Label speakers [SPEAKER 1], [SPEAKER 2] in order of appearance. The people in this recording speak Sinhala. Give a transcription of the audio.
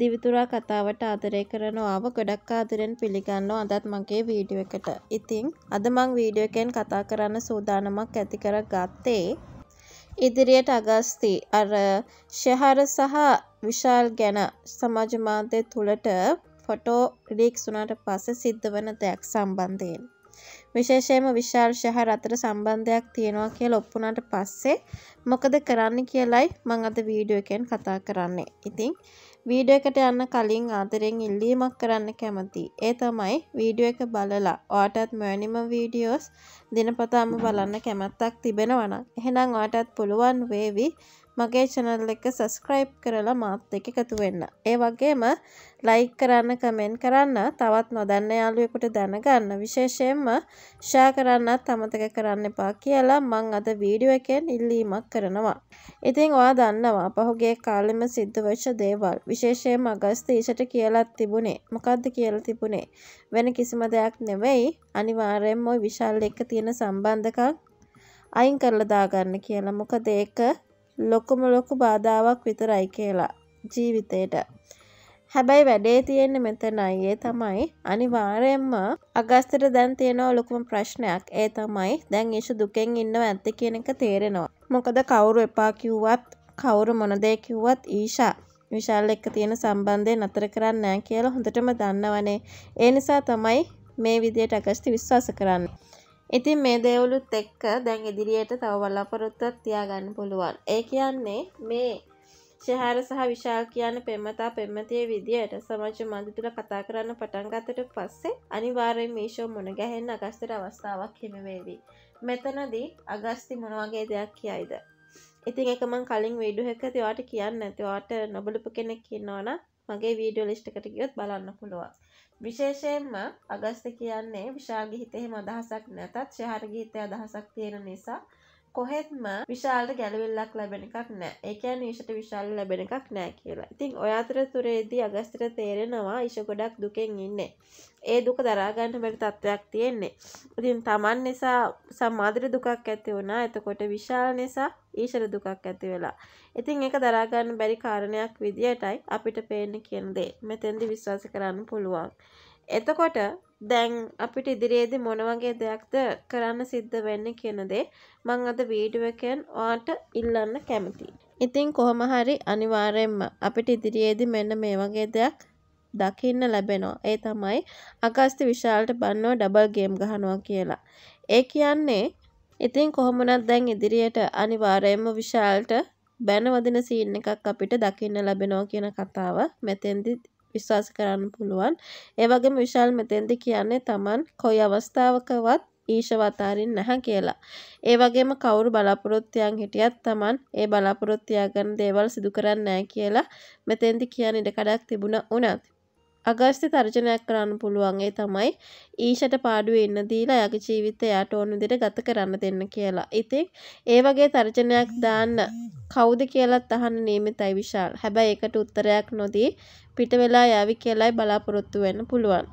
[SPEAKER 1] දිවිතුරා කතාවට ආදරය කරනවාව ගොඩක් ආදරෙන් පිළිගන්නවා අදත් මගේ වීඩියෝ එකට. ඉතින් අද මං වීඩියෝ එකෙන් කතා කරන්න සූදානමක් ඇති කර ගත්තේ ඉදිරියට අගස්ති අර ශහර සහ විශාල් ගැන සමාජ මාධ්‍ය තුලට ෆොටෝ ලික්ස් වුණාට පස්සේ සිද්ධ වන දෙයක් සම්බන්ධයෙන්. විශේෂයෙන්ම විශාල් ශහර අතර සම්බන්ධයක් තියෙනවා කියලා ඔප්පුනාට පස්සේ මොකද කරන්න කියලයි මං අද වීඩියෝ එකෙන් කතා කරන්නේ. ඉතින් වීඩියෝ එකට යන්න කලින් ආදරෙන් ඉල්ලීමක් කරන්න කැමතියි. ඒ තමයි වීඩියෝ එක බලලා ඔයාටත් මෙවැනිම වීඩියෝස් දිනපතාම බලන්න කැමැත්තක් තිබෙනවන එහෙනම් වාටත් පුළුවන් වේවි මගේ චනල් එක සස්ක්‍රයිබ් කරලා මාත් එක එකතු වෙන්න ඒ වගේම ලයි කරන්න කමෙන් කරන්න තවත් නොදන්න යාලුවෙකුට දැනගන්න විශේෂයෙන්ම ෂා කරන්නත් අමතක කරන්න එපා කියලා මං අද වීඩියෝ එකෙන් ඉල්ලීමක් කරනවා ඉතින් ඔයා දන්නවා පහුගේ කාලෙම සිද්ධ වච්ෂ දේවල් විශේෂයෙන් අගස්තීෂට කියලත් තිබුණේ මොකක්ද කියල තිබුණේ වෙන කිසිම දෙයක් නෙවෙයි අනිවාරයෙන් ඔයි විශාල් එක තියෙන තියෙන සම්බන්ධකම් අයින් කරලා දාගන්න කියලා. මොකද ඒක ලොකුම ලොකු බාධාවක් විතරයි කියලා ජීවිතේට. හැබැයි වැඩේ තියෙන්නේ මෙතනයි ඒ තමයි අනිවාර්යයෙන්ම අගස්තර දැන් තියෙනවා ලොකුම ප්‍රශ්නයක් ඒ තමයි දැන් ඊෂ දුකෙන් ඉන්නව ඇත්ත කියන එක තේරෙනවා. මොකද කවුරු එපා කිව්වත් කවුරු මොන දේ කිව්වත් ඊෂා විශාල් එක්ක තියෙන සම්බන්ධය නතර කරන්නේ නැහැ කියලා හොඳටම දන්නවනේ. ඒ නිසා තමයි මේ විදියට අගස්ති විශ්වාස කරන්නේ. ඉතින් මේ දේවලුත් එක්ක දැන් ඉදිරියට තව බලාපොරොත්තුවක් තියාගන්න පුළුවන්. ඒ කියන්නේ මේ ශහාර සහ විශාල් කියන පෙම්මතා පෙම්මතිය විදියට සමාජ මාධ්‍ය තුල කතා කරන්න පටන් ගත්තට පස්සේ අනිවාර්යෙන් මීෂෝ මුණ ගැහෙන්න අගස්තිට අවස්ථාවක් හිමි වේවි. මෙතනදී අගස්ති මොන වගේ දෙයක් කියයිද? ඉතින් ඒක මම කලින් වීඩියෝ එකකදී ඔයාලට කියන්න නැති ඔයාලට නොබලපු කෙනෙක් ඉන්නවනම් මගේ වීඩියෝ ලිස්ටකට ගියොත් බලන්න පුළුවන්. විශේෂයෙන්ම අගස්ත කියන්නේ විශාගේ හිතෙහිම අදහසක් නැතත් ශහරගේ හිතේ අදහසක් තියෙන නිසා කොහෙත්ම විශාලට ගැලවිල්ලක් ලැබෙන එකක් නෑ ඒකයන් ඊෂට විශාල ලැබෙන එකක් නෑ කියලා ඉතින් ඔය අතර තුරේදී අගස්තර තේරෙනවා ඉෂ ගොඩක් දුකෙන් ඉන්නේ ඒ දුක දරාගන්න බැරි තත්ත්වයක් තියෙන්නේ ඉතින් තමන් නිසා සමාදර දුකක් ඇති වුණා එතකොට විශාල නිසා ඊෂර දුකක් ඇති වෙලා ඉතින් ඒක දරාගන්න බැරි කාරණයක් විදියටයි අපිට පේන්න කියන දේ මෙතෙන්දි විශ්වාස කරන්න පුළුවන් එතකොට දැන් අපිට ඉදිරියේදී මොන වගේ දෙයක්ද කරන්න සිද්ධ වෙන්නේ කියන දේ මම අද වීඩියෝ එකෙන් ඔයාලට ඉල්ලන්න කැමතියි. ඉතින් කොහොම හරි අනිවාර්යයෙන්ම අපිට ඉදිරියේදී මෙන්න මේ වගේ දෙයක් දකින්න ලැබෙනවා. ඒ තමයි අගස්ති විශාලට බන්නෝ ඩබල් ගේම් ගහනවා කියලා. ඒ කියන්නේ ඉතින් කොහොමනත් දැන් ඉදිරියට අනිවාර්යයෙන්ම විශාලට බැන වදින සීන් එකක් අපිට දකින්න ලැබෙනවා කියන කතාව මෙතෙන්දි විශ්වාස කරන්න පුළුවන්. ඒ වගේම විශාල් මෙතෙන්දි කියන්නේ Taman කොයි අවස්ථාවකවත් ඊශව අතාරින් නැහැ කියලා. ඒ වගේම කවුරු බලාපොරොත්තුයන් හිටියත් Taman ඒ බලාපොරොත්තු තියාගන්න දේවල් සිදු කරන්නේ නැහැ කියලා මෙතෙන්දි කියන ඉඩකඩක් තිබුණා උනත් අගස්ති තර්ජනයක් කරන්න පුළුවන්ගේ තමයි ඊෂට පාඩුව ඉන්න දීලා යගේ ජීවිතය යට ඕනු දිට ගත කරන්න දෙන්න කියලා. ඉතින් ඒ වගේ තර්ජනයක් දාන්න කවුද කියලත් අහන්න නියමිතයි විශාල් හැබැයි එකට උත්තරයක් නොදී පිටවෙලා යවි කියලයි බලාපොරොත්තු වෙන්න පුළුවන්.